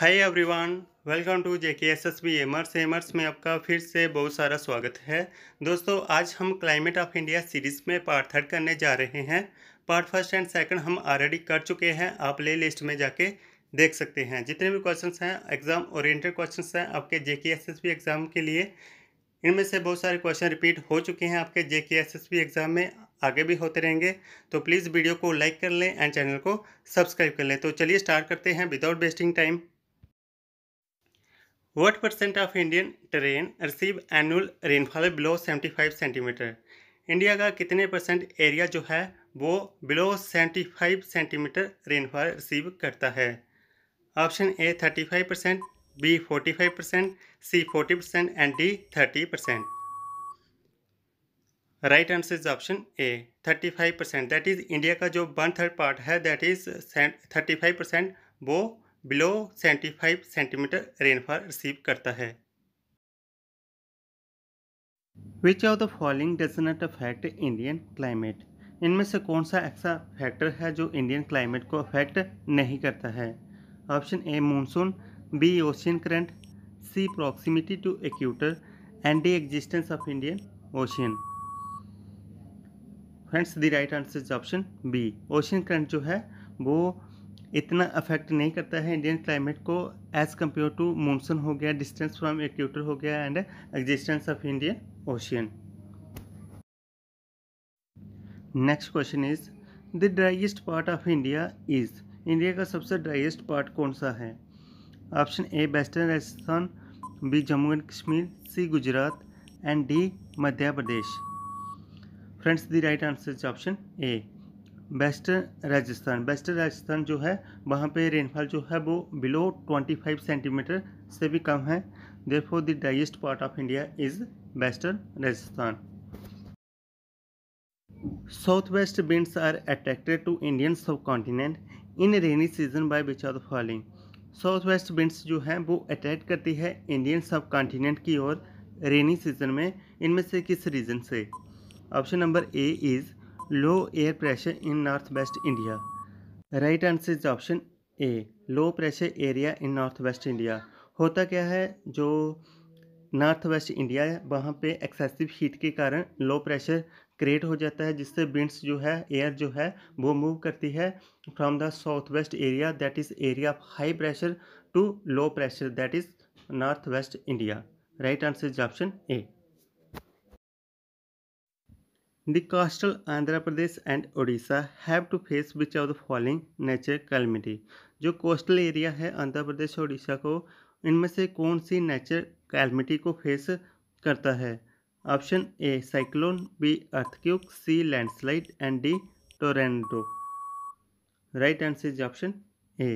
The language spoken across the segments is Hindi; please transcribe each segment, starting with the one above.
Hi everyone welcome to J K S S B एमर्स एमर्स में आपका फिर से बहुत सारा स्वागत है दोस्तों आज हम क्लाइमेट ऑफ इंडिया सीरीज़ में पार्ट थर्ड करने जा रहे हैं पार्ट फर्स्ट एंड सेकंड हम ऑलरेडी कर चुके हैं आप प्ले लिस्ट में जाके देख सकते हैं जितने भी क्वेश्चंस हैं एग्ज़ाम ओरिएंटेड क्वेश्चन हैं आपके जे K S S B exam के लिए इनमें से बहुत सारे क्वेश्चन रिपीट हो चुके हैं आपके जे K S S B exam में आगे भी होते रहेंगे तो प्लीज़ वीडियो को लाइक कर लें एंड चैनल को सब्सक्राइब कर लें तो चलिए स्टार्ट करते हैं without wasting time What percent of Indian terrain receive annual rainfall below 75 centimeter? India का कितने परसेंट एरिया जो है वो बिलो 75 सेंटीमीटर रेनफॉल रिसीव करता है option A 35 percent B 45 percent C 40 percent and D 30 percent right answer is option A thirty five percent that is India का जो वन थर्ड पार्ट है that is thirty five percent वो बिलो 75 सेंटीमीटर रेनफॉल रिसीव करता है which of the following does not affect Indian climate इनमें से कौन सा ऐसा फैक्टर है जो इंडियन क्लाइमेट को अफेक्ट नहीं करता है option A monsoon B ocean current C proximity to equator and D existence of Indian ocean friends the right answer is option B ocean current जो है वो इतना अफेक्ट नहीं करता है इंडियन क्लाइमेट को एज़ कम्पेयर टू मानसून हो गया डिस्टेंस फ्रॉम एक्यूटर हो गया and existence of Indian ocean next question is the driest part of India is India का सबसे ड्राइस्ट पार्ट कौन सा है option A western Rajasthan B Jammu and Kashmir C Gujarat and D Madhya Pradesh friends the right answer is option A western Rajasthan western Rajasthan जो है वहाँ पे रेनफॉल जो है वो बिलो 25 सेंटीमीटर से भी कम है therefore the driest part of India is western Rajasthan south west winds are attracted to Indian sub continent in rainy season by which of falling south west winds जो है वो अट्रैक्ट करती है इंडियन सब कॉन्टिनेंट की ओर रेनी सीजन में इनमें से किस रीजन से option number A is low air pressure in north west India right answer is option A low pressure area in north west India होता क्या है जो नॉर्थ वेस्ट इंडिया है वहाँ पे एक्सेसिव हीट के कारण लो प्रेशर क्रिएट हो जाता है जिससे विंड्स जो है एयर जो है वो मूव करती है from the south west area that is area of high pressure to low pressure that is north west India right answer is option A The coastal Andhra Pradesh and Odisha have to face which of the following nature calamity? जो कोस्टल एरिया है आंध्र प्रदेश और उड़ीसा को इनमें से कौन सी नेचर कैलमिटी को फेस करता है option A cyclone B earthquake C landslide and D tornado right answer is option A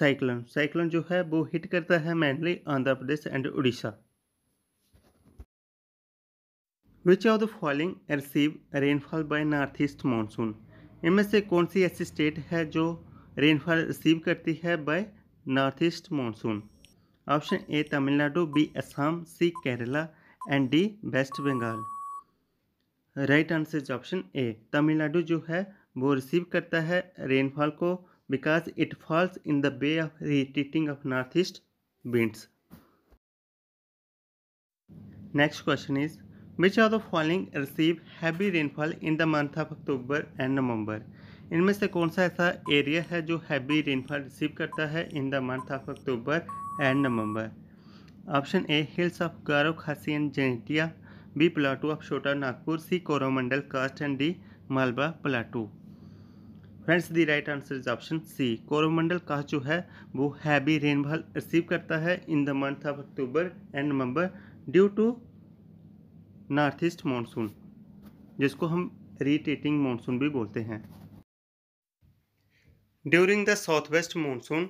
cyclone cyclone जो है वो हिट करता है mainly Andhra Pradesh and Orissa which of the following receive rainfall by north east monsoon इनमें से कौन सी ऐसी स्टेट है जो रेनफॉल रिसीव करती है by north east monsoon option A Tamil Nadu B Assam C Kerala and D west Bengal right answer is option A Tamil Nadu जो है वो रिसीव करता है रेनफॉल को because it falls in the bay of retreating of north east winds next question is which are the following receive heavy rainfall in the month of October and November इनमें से कौन सा ऐसा एरिया है जो हैवी रेनफॉल रिसीव करता है in the month of October and November option A hills of Garo Khasi and Jaintia B plateau of Chota Nagpur C Coromandel coast and D Malwa plateau friends the right answer is option C Coromandel coast जो है वो हैवी रेनफॉल रिसीव करता है in the month of October and November due to north east monsoon जिसको हम रीटेटिंग मानसून भी बोलते हैं during the south west monsoon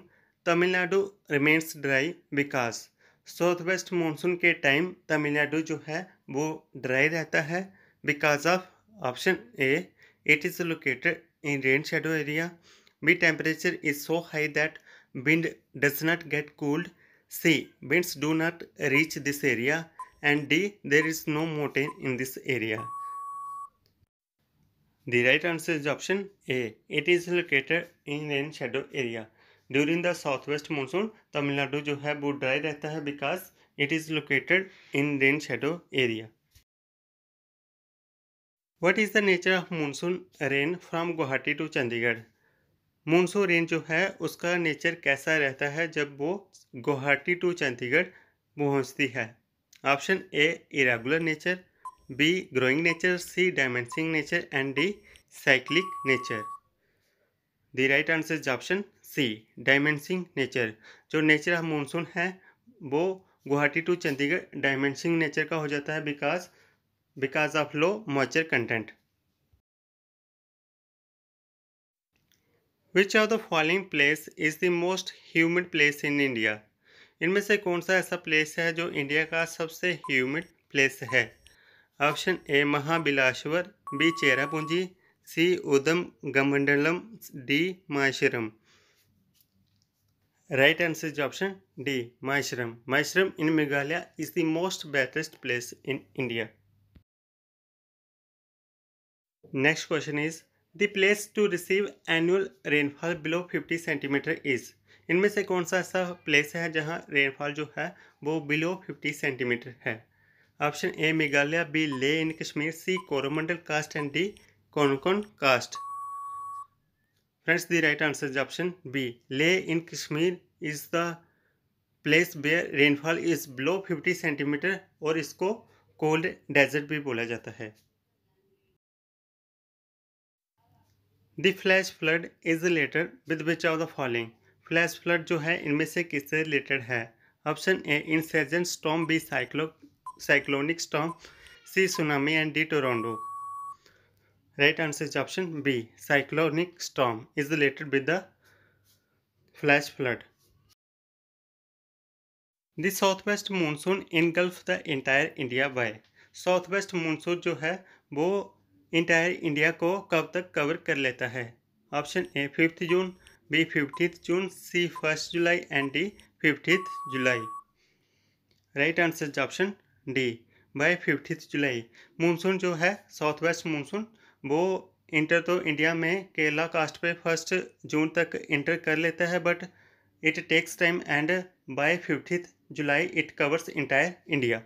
Tamil Nadu remains dry विकास साउथ वेस्ट मानसून के टाइम तमिलनाडु जो है वो ड्राई रहता है because of option A it is located in rain shadow area B temperature is so high that wind does not get cooled C winds do not reach this area and D there is no mountain in this area. The right answer is option A. It is located in rain shadow area. During the southwest monsoon, Tamil Nadu जो है वो dry रहता है because it is located in rain shadow area. What is the nature of monsoon rain from Guwahati to Chandigarh? monsoon rain जो है उसका नेचर कैसा रहता है जब वो गुवाहाटी टू चंडीगढ़ पहुंचती है option A irregular nature B growing nature C diminishing nature and D cyclic nature the right answer is option C diminishing nature जो नेचर ऑफ मानसून है वो Guwahati to Chandigarh diminishing nature का हो जाता है because because of low moisture content which are the following place is the most humid place in India इनमें से कौन सा ऐसा प्लेस है जो इंडिया का सबसे ह्यूमिड प्लेस है option A Mahabaleshwar B Cherrapunji C Udhagamandalam D Mawsynram right answer is option D Mawsynram Mawsynram in Meghalaya is the most wettest place in India next question is the place to receive annual rainfall below 50 centimetre is इनमें से कौन सा ऐसा प्लेस है जहाँ रेनफॉल जो है वो बिलो फिफ्टी सेंटीमीटर है option A Meghalaya B Leh in Kashmir C Coromandel coast and D Konkan coast friends the right answer is option B Leh in Kashmir is the place where rainfall is below fifty centimetre और इसको कोल्ड डेजर्ट भी बोला जाता है the flash flood is related with which of the following flash flood जो है इनमें से किससे रिलेटेड है option A insurgent storm B cyclo cyclonic storm C tsunami and D tornado right answer is option B cyclonic storm is related with the flash flood the south west monsoon engulf the entire India by south west monsoon जो है वो इंटायर इंडिया को कब तक कवर कर लेता है option A fifth June B fifteenth June C first July and D fifteenth July right answer is option D by fifteenth July monsoon जो है साउथ वेस्ट मानसून वो इंटर तो इंडिया में केरला कास्ट पे फर्स्ट जून तक इंटर कर लेता है but it takes time and by fifteenth July it covers entire India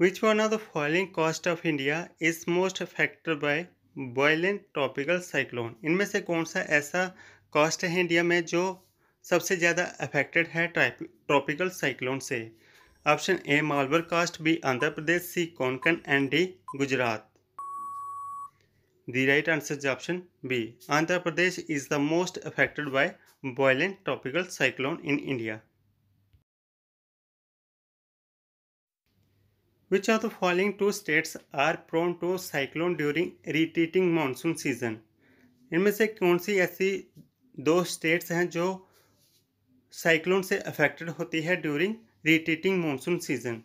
which one of the following coast of India is most factor by violent tropical cyclone इनमें से कौन सा ऐसा कॉस्ट है इंडिया में जो सबसे ज़्यादा अफेक्टेड है ट्रॉपिकल साइक्लोन से option A Malabar coast B Andhra Pradesh C Konkan and D Gujarat the right answer option B Andhra Pradesh is the most affected affected violent tropical cyclone in India Which of the following two states are prone to cyclone during retreating monsoon season? इनमें से कौन सी ऐसी दो स्टेट्स हैं जो साइक्लोन से अफेक्टेड होती है during retreating monsoon season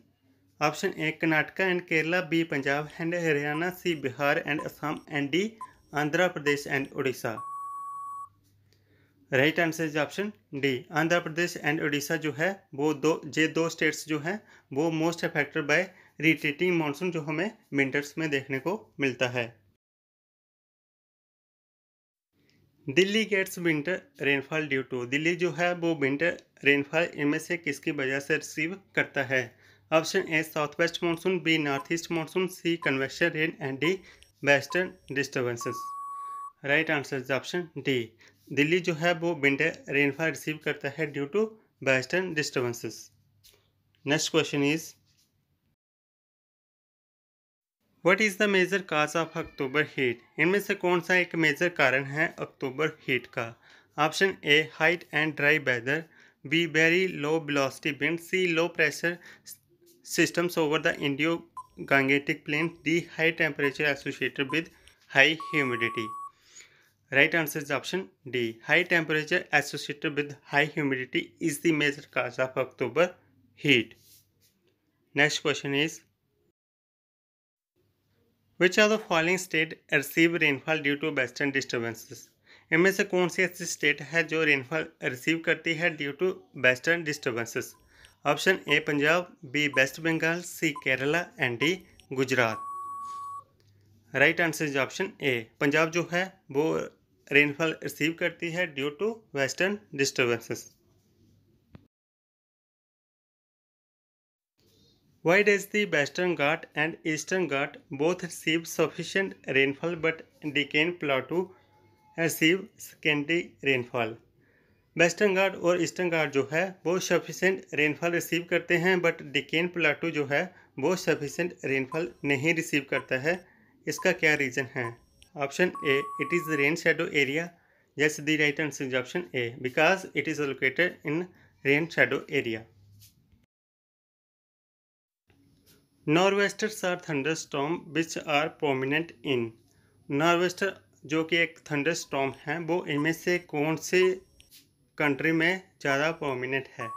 option A Karnataka and Kerala B Punjab and Haryana C Bihar and Assam and D Andhra Pradesh and Orissa right answer is option D Andhra Pradesh and Orissa जो है वो दो ये दो स्टेट्स जो हैं वो most affected by retreating monsoon जो हमें विंटर्स में देखने को मिलता है Delhi gets winter rainfall due to Delhi जो है वो विंटर रेनफॉल इनमें से किसकी वजह से रिसीव करता है option A south west monsoon B north east monsoon C convection rain and D western disturbances right answer is option D Delhi जो है वो विंटर रेनफॉल रिसीव करता है due to western disturbances next question is what is the major cause of October heat इनमें से कौन सा एक मेजर कारण है अक्टूबर हीट का option A hot and dry weather B very low velocity bind C low pressure systems over the Indo Gangetic plain D high temperature associated with high humidity right answer is option D high temperature associated with high humidity is the major cause of October heat next question is which are the following state receive rainfall due to western disturbances इनमें से कौन सी ऐसी स्टेट है जो रेनफॉल रिसीव करती है due to western disturbances option A Punjab B west Bengal C Kerala and D Gujarat right answer is option A Punjab जो है वो रेनफॉल रिसीव करती है due to western disturbances Why does the Western Ghat and Eastern Ghat both receive sufficient rainfall but Deccan Plateau receive secondary rainfall? Western Ghat और ईस्टर्न घाट जो है वो सफिशेंट रेनफॉल रिसीव करते हैं बट डिकेन प्लाटू जो है वो सफिशेंट रेनफॉल नहीं रिसीव करता है इसका क्या रीज़न है option A it is rain shadow area yes the right answer is option A because it is located in rain shadow area norwester are thunder storm which are prominent in norwester जो कि एक थंडर स्टॉम है वो इनमें से कौन से कंट्री में ज़्यादा प्रोमिनेंट है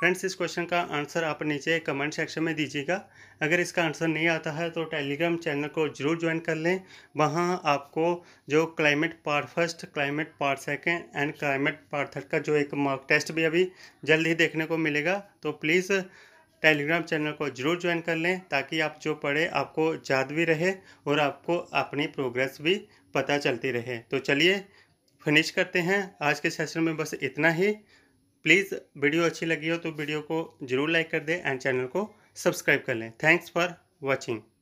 फ्रेंड्स इस क्वेश्चन का आंसर आप नीचे कमेंट सेक्शन में दीजिएगा अगर इसका आंसर नहीं आता है तो टेलीग्राम चैनल को जरूर ज्वाइन कर लें वहाँ आपको जो climate part first climate part second and climate part third का जो एक मार्क टेस्ट भी अभी जल्द ही देखने को मिलेगा तो प्लीज़ टेलीग्राम चैनल को ज़रूर ज्वाइन कर लें ताकि आप जो पढ़े आपको याद भी रहे और आपको अपनी प्रोग्रेस भी पता चलती रहे तो चलिए फिनिश करते हैं आज के सेशन में बस इतना ही प्लीज़ वीडियो अच्छी लगी हो तो वीडियो को ज़रूर लाइक कर दें एंड चैनल को सब्सक्राइब कर लें थैंक्स फॉर वॉचिंग